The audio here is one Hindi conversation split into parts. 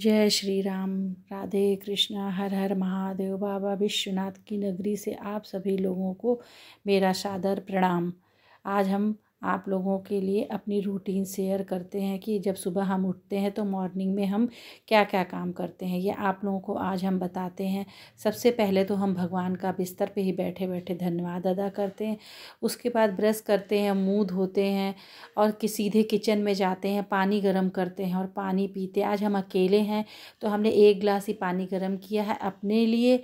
जय श्री राम राधे कृष्णा हर हर महादेव बाबा विश्वनाथ की नगरी से आप सभी लोगों को मेरा सादर प्रणाम आज हम आप लोगों के लिए अपनी रूटीन शेयर करते हैं कि जब सुबह हम उठते हैं तो मॉर्निंग में हम क्या क्या काम करते हैं ये आप लोगों को आज हम बताते हैं सबसे पहले तो हम भगवान का बिस्तर पे ही बैठे बैठे धन्यवाद अदा करते हैं उसके बाद ब्रश करते हैं मुँह धोते हैं और कि सीधे किचन में जाते हैं पानी गर्म करते हैं और पानी पीते आज हम अकेले हैं तो हमने एक गिलास ही पानी गर्म किया है अपने लिए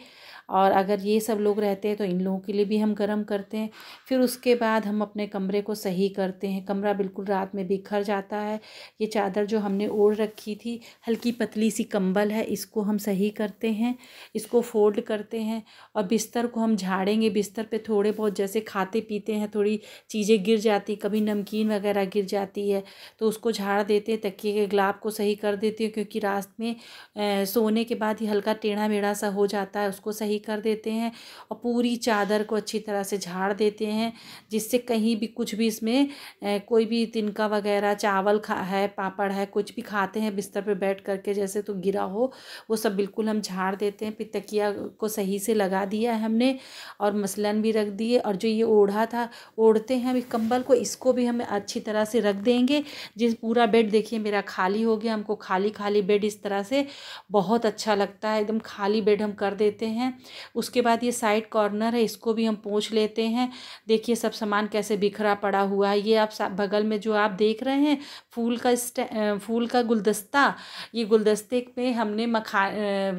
और अगर ये सब लोग रहते हैं तो इन लोगों के लिए भी हम गर्म करते हैं फिर उसके बाद हम अपने कमरे को सही भी करते हैं कमरा बिल्कुल रात में बिखर जाता है ये चादर जो हमने ओढ़ रखी थी हल्की पतली सी कंबल है इसको हम सही करते हैं इसको फोल्ड करते हैं और बिस्तर को हम झाड़ेंगे बिस्तर पे थोड़े बहुत जैसे खाते पीते हैं थोड़ी चीज़ें गिर जाती कभी नमकीन वगैरह गिर जाती है तो उसको झाड़ देते हैं तकिए के गुलाब को सही कर देते हैं क्योंकि रात में ए, सोने के बाद ही हल्का टेढ़ा मेढ़ा सा हो जाता है उसको सही कर देते हैं और पूरी चादर को अच्छी तरह से झाड़ देते हैं जिससे कहीं भी कुछ भी इसमें में कोई भी तिनका वगैरह चावल खा है पापड़ है कुछ भी खाते हैं बिस्तर पे बैठ करके जैसे तो गिरा हो वो सब बिल्कुल हम झाड़ देते हैं फिर तकिया को सही से लगा दिया है हमने और मसलन भी रख दिए और जो ये ओढ़ा था ओढ़ते हैं हम कंबल को इसको भी हम अच्छी तरह से रख देंगे जिस पूरा बेड देखिए मेरा खाली हो गया हमको खाली खाली बेड इस तरह से बहुत अच्छा लगता है एकदम खाली बेड हम कर देते हैं उसके बाद ये साइड कॉर्नर है इसको भी हम पोछ लेते हैं देखिए सब सामान कैसे बिखरा पड़ा हुआ हुआ है ये आप बगल में जो आप देख रहे हैं फूल का फूल का गुलदस्ता ये गुलदस्ते में हमने मखा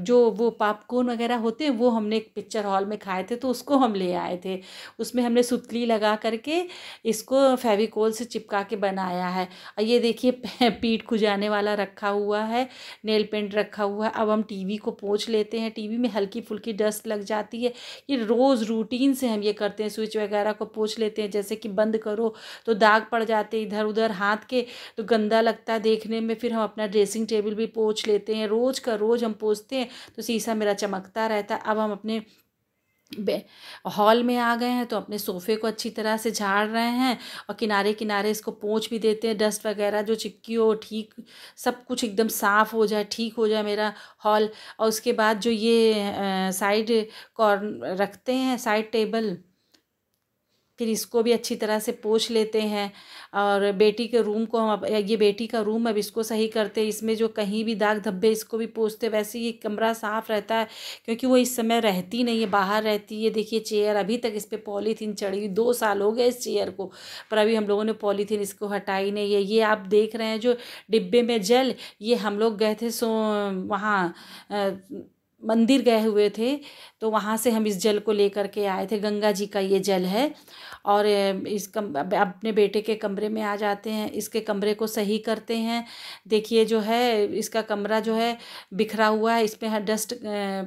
जो वो पॉपकॉर्न वगैरह होते हैं वो हमने एक पिक्चर हॉल में खाए थे तो उसको हम ले आए थे उसमें हमने सुतली लगा करके इसको फेविकोल से चिपका के बनाया है और ये देखिए पीठ खुजाने वाला रखा हुआ है नेल पेंट रखा हुआ है अब हम टीवी को पोछ लेते हैं टीवी में हल्की फुल्की डस्ट लग जाती है ये रोज़ रूटीन से हम ये करते हैं स्विच वगैरह को पोछ लेते हैं जैसे कि बंद करो तो दाग पड़ जाते इधर उधर हाथ के तो गंदा लगता है देखने में फिर हम अपना ड्रेसिंग टेबल भी पोछ लेते हैं रोज़ का रोज़ हम पोछते हैं तो शीशा मेरा चमकता रहता है अब हम अपने हॉल में आ गए हैं तो अपने सोफ़े को अच्छी तरह से झाड़ रहे हैं और किनारे किनारे इसको पोंछ भी देते हैं डस्ट वगैरह जो चिक्की हो ठीक सब कुछ एकदम साफ़ हो जाए ठीक हो जाए मेरा हॉल और उसके बाद जो ये साइड कॉर्न रखते हैं साइड टेबल फिर इसको भी अच्छी तरह से पोछ लेते हैं और बेटी के रूम को हम अब ये बेटी का रूम अब इसको सही करते हैं इसमें जो कहीं भी दाग धब्बे इसको भी पोछते वैसे ये कमरा साफ़ रहता है क्योंकि वो इस समय रहती नहीं है बाहर रहती है देखिए चेयर अभी तक इस पर पॉलीथीन चढ़ी दो साल हो गए इस चेयर को पर अभी हम लोगों ने पॉलीथीन इसको हटाई नहीं है ये आप देख रहे हैं जो डिब्बे में जल ये हम लोग गए थे सो वहाँ मंदिर गए हुए थे तो वहाँ से हम इस जल को लेकर के आए थे गंगा जी का ये जल है और इस कम अपने बेटे के कमरे में आ जाते हैं इसके कमरे को सही करते हैं देखिए जो है इसका कमरा जो है बिखरा हुआ है इसमें पर डस्ट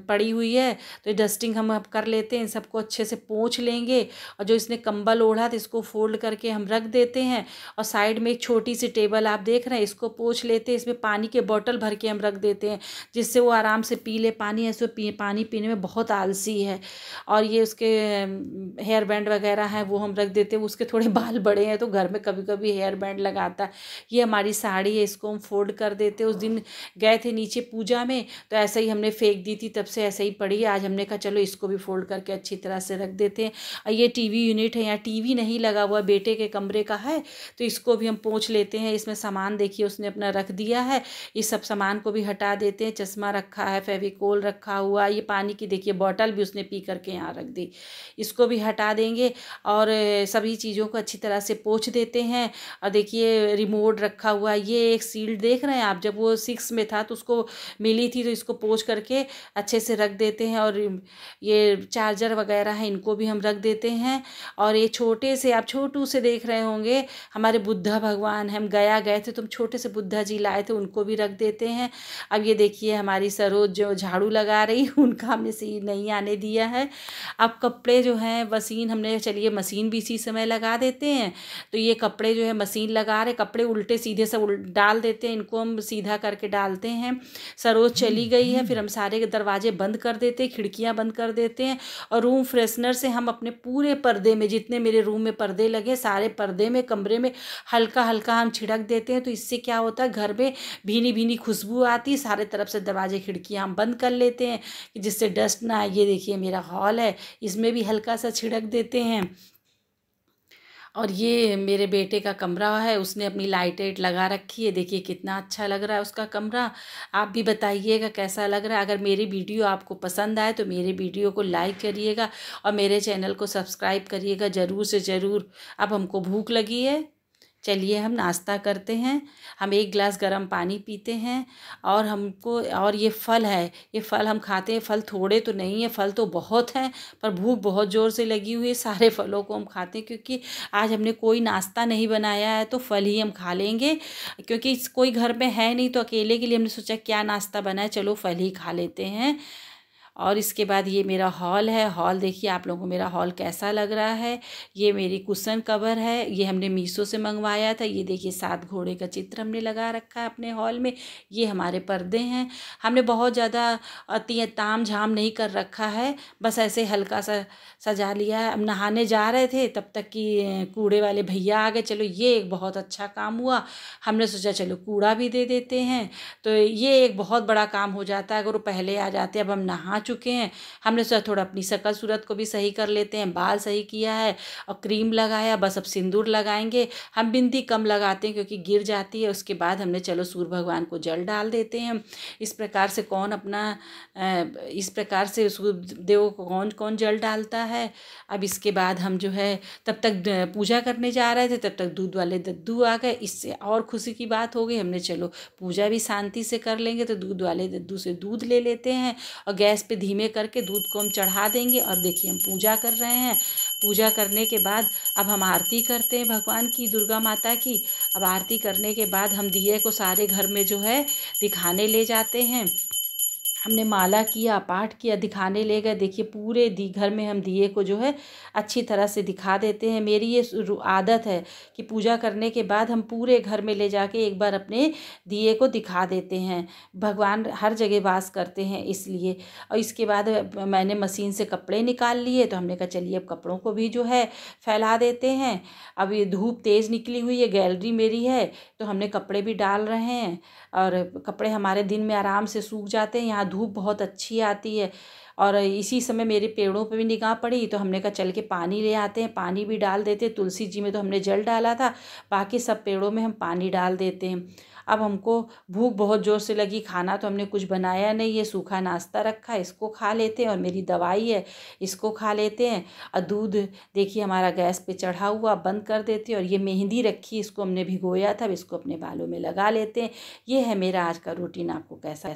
पड़ी हुई है तो डस्टिंग हम अब कर लेते हैं इन सबको अच्छे से पोंछ लेंगे और जो इसने कंबल ओढ़ा तो इसको फोल्ड करके हम रख देते हैं और साइड में एक छोटी सी टेबल आप देख रहे हैं इसको पोछ लेते हैं इसमें पानी के बॉटल भर के हम रख देते हैं जिससे वो आराम से पी ले पानी है पी पानी पीने में बहुत आलसी है और ये उसके हेयर बैंड वगैरह हैं वो हम रख देते हैं उसके थोड़े बाल बड़े हैं तो घर में कभी कभी हेयर बैंड लगाता है ये हमारी साड़ी है इसको हम फोल्ड कर देते उस दिन गए थे नीचे पूजा में तो ऐसे ही हमने फेंक दी थी तब से ऐसे ही पड़ी आज हमने कहा चलो इसको भी फोल्ड करके अच्छी तरह से रख देते हैं और ये वी यूनिट है यहाँ वी नहीं लगा हुआ बेटे के कमरे का है तो इसको भी हम पोंछ लेते हैं इसमें सामान देखिए उसने अपना रख दिया है इस सब सामान को भी हटा देते हैं चश्मा रखा है फेविकोल रख रखा हुआ ये पानी की देखिए बॉटल भी उसने पी करके यहाँ रख दी इसको भी हटा देंगे और सभी चीज़ों को अच्छी तरह से पोछ देते हैं और देखिए रिमोट रखा हुआ ये एक सील्ड देख रहे हैं आप जब वो सिक्स में था तो उसको मिली थी तो इसको पोछ करके अच्छे से रख देते हैं और ये चार्जर वगैरह है इनको भी हम रख देते हैं और ये छोटे से आप छोटू से देख रहे होंगे हमारे बुद्धा भगवान हम गया गए थे तुम तो छोटे से बुद्धा जी लाए थे उनको भी रख देते हैं अब ये देखिए हमारी सरोज जो झाड़ू लगा रही उनका हमने सी नहीं आने दिया है अब कपड़े जो हैं मशीन हमने चलिए मशीन भी इसी समय लगा देते हैं तो ये कपड़े जो है मशीन लगा रहे कपड़े उल्टे सीधे से डाल देते हैं इनको हम सीधा करके डालते हैं सरोज चली हम्म, गई है हम्म। फिर हम सारे दरवाजे बंद कर देते हैं खिड़कियाँ बंद कर देते हैं और रूम फ्रेशनर से हम अपने पूरे पर्दे में जितने मेरे रूम में पर्दे लगे सारे पर्दे में कमरे में हल्का हल्का हम छिड़क देते हैं तो इससे क्या होता है घर में भीनी भीनी खुशबू आती सारे तरफ से दरवाजे खिड़कियाँ हम बंद कर ले देते हैं कि जिससे डस्ट ना आए ये देखिए मेरा हॉल है इसमें भी हल्का सा छिड़क देते हैं और ये मेरे बेटे का कमरा है उसने अपनी लाइट एट लगा रखी है देखिए कितना अच्छा लग रहा है उसका कमरा आप भी बताइएगा कैसा लग रहा है अगर मेरी वीडियो आपको पसंद आए तो मेरे वीडियो को लाइक करिएगा और मेरे चैनल को सब्सक्राइब करिएगा ज़रूर से ज़रूर अब हमको भूख लगी है चलिए हम नाश्ता करते हैं हम एक गिलास गर्म पानी पीते हैं और हमको और ये फल है ये फल हम खाते हैं फल थोड़े तो नहीं है फल तो बहुत हैं पर भूख बहुत ज़ोर से लगी हुई है सारे फलों को हम खाते हैं क्योंकि आज हमने कोई नाश्ता नहीं बनाया है तो फल ही हम खा लेंगे क्योंकि कोई घर में है नहीं तो अकेले के लिए हमने सोचा क्या नाश्ता बनाए चलो फल ही खा लेते हैं और इसके बाद ये मेरा हॉल है हॉल देखिए आप लोगों को मेरा हॉल कैसा लग रहा है ये मेरी कुशन कवर है ये हमने मीशो से मंगवाया था ये देखिए सात घोड़े का चित्र हमने लगा रखा है अपने हॉल में ये हमारे पर्दे हैं हमने बहुत ज़्यादा अति ताम झाम नहीं कर रखा है बस ऐसे हल्का सा सजा लिया है हम नहाने जा रहे थे तब तक कि कूड़े वाले भैया आ गए चलो ये एक बहुत अच्छा काम हुआ हमने सोचा चलो कूड़ा भी दे देते हैं तो ये एक बहुत बड़ा काम हो जाता है अगर वो पहले आ जाते अब हम नहा चुके हैं हमने सोचा थोड़ा अपनी शक्ल सूरत को भी सही कर लेते हैं बाल सही किया है और क्रीम लगाया बस अब सिंदूर लगाएंगे हम बिंदी कम लगाते हैं क्योंकि गिर जाती है उसके बाद हमने चलो सूर्य भगवान को जल डाल देते हैं इस प्रकार से कौन अपना इस प्रकार से सूर्य देव को कौन कौन जल डालता है अब इसके बाद हम जो है तब तक पूजा करने जा रहे थे तब तक दूध वाले दद्दू आ गए इससे और खुशी की बात हो गई हमने चलो पूजा भी शांति से कर लेंगे तो दूध वाले दद्दू से दूध ले लेते हैं और गैस पे धीमे करके दूध को हम चढ़ा देंगे और देखिए हम पूजा कर रहे हैं पूजा करने के बाद अब हम आरती करते हैं भगवान की दुर्गा माता की अब आरती करने के बाद हम दिए को सारे घर में जो है दिखाने ले जाते हैं हमने माला किया पाठ किया दिखाने ले गए देखिए पूरे दी घर में हम दिए को जो है अच्छी तरह से दिखा देते हैं मेरी ये आदत है कि पूजा करने के बाद हम पूरे घर में ले जाके एक बार अपने दिए को दिखा देते हैं भगवान हर जगह वास करते हैं इसलिए और इसके बाद मैंने मशीन से कपड़े निकाल लिए तो हमने कहा चलिए अब कपड़ों को भी जो है फैला देते हैं अब ये धूप तेज़ निकली हुई है गैलरी मेरी है तो हमने कपड़े भी डाल रहे हैं और कपड़े हमारे दिन में आराम से सूख जाते हैं यहाँ धूप बहुत अच्छी आती है और इसी समय मेरे पेड़ों पे भी निगाह पड़ी तो हमने कहा चल के पानी ले आते हैं पानी भी डाल देते हैं तुलसी जी में तो हमने जल डाला था बाकी सब पेड़ों में हम पानी डाल देते हैं अब हमको भूख बहुत ज़ोर से लगी खाना तो हमने कुछ बनाया नहीं है सूखा नाश्ता रखा इसको खा लेते हैं और मेरी दवाई है इसको खा लेते हैं और दूध देखिए हमारा गैस पे चढ़ा हुआ बंद कर देते हैं और ये मेहंदी रखी इसको हमने भिगोया था इसको अपने बालों में लगा लेते हैं ये है मेरा आज का रूटीन आपको कैसा